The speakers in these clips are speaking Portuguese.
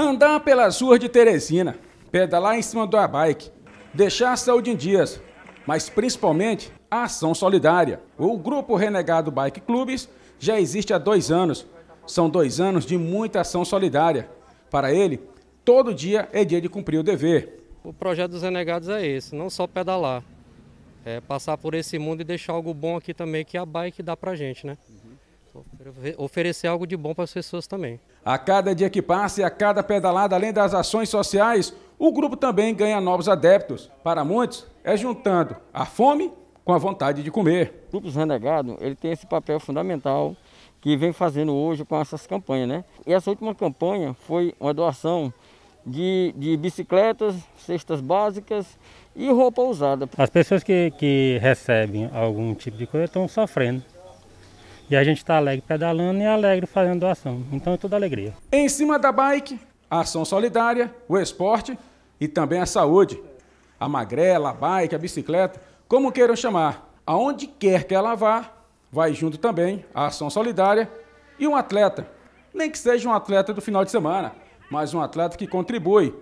Andar pelas ruas de Teresina, pedalar em cima da bike, deixar a saúde em dias, mas principalmente a ação solidária. O Grupo Renegado Bike Clubes já existe há dois anos. São dois anos de muita ação solidária. Para ele, todo dia é dia de cumprir o dever. O projeto dos Renegados é esse, não só pedalar. É passar por esse mundo e deixar algo bom aqui também, que a bike dá pra gente, né? oferecer algo de bom para as pessoas também. A cada dia que passa e a cada pedalada, além das ações sociais, o grupo também ganha novos adeptos. Para muitos, é juntando a fome com a vontade de comer. O Grupo Renegado ele tem esse papel fundamental que vem fazendo hoje com essas campanhas. Né? E essa última campanha foi uma doação de, de bicicletas, cestas básicas e roupa usada. As pessoas que, que recebem algum tipo de coisa estão sofrendo e a gente está alegre pedalando e alegre fazendo doação. Então é toda alegria. Em cima da bike, a ação solidária, o esporte e também a saúde. A magrela, a bike, a bicicleta, como queiram chamar. Aonde quer que ela vá, vai junto também a ação solidária e um atleta. Nem que seja um atleta do final de semana, mas um atleta que contribui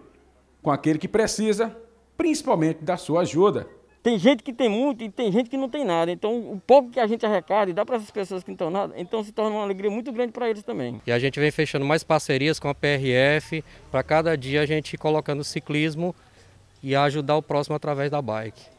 com aquele que precisa, principalmente da sua ajuda. Tem gente que tem muito e tem gente que não tem nada. Então, o pouco que a gente arrecada e dá para essas pessoas que não estão nada, então se torna uma alegria muito grande para eles também. E a gente vem fechando mais parcerias com a PRF, para cada dia a gente ir colocando ciclismo e ajudar o próximo através da bike.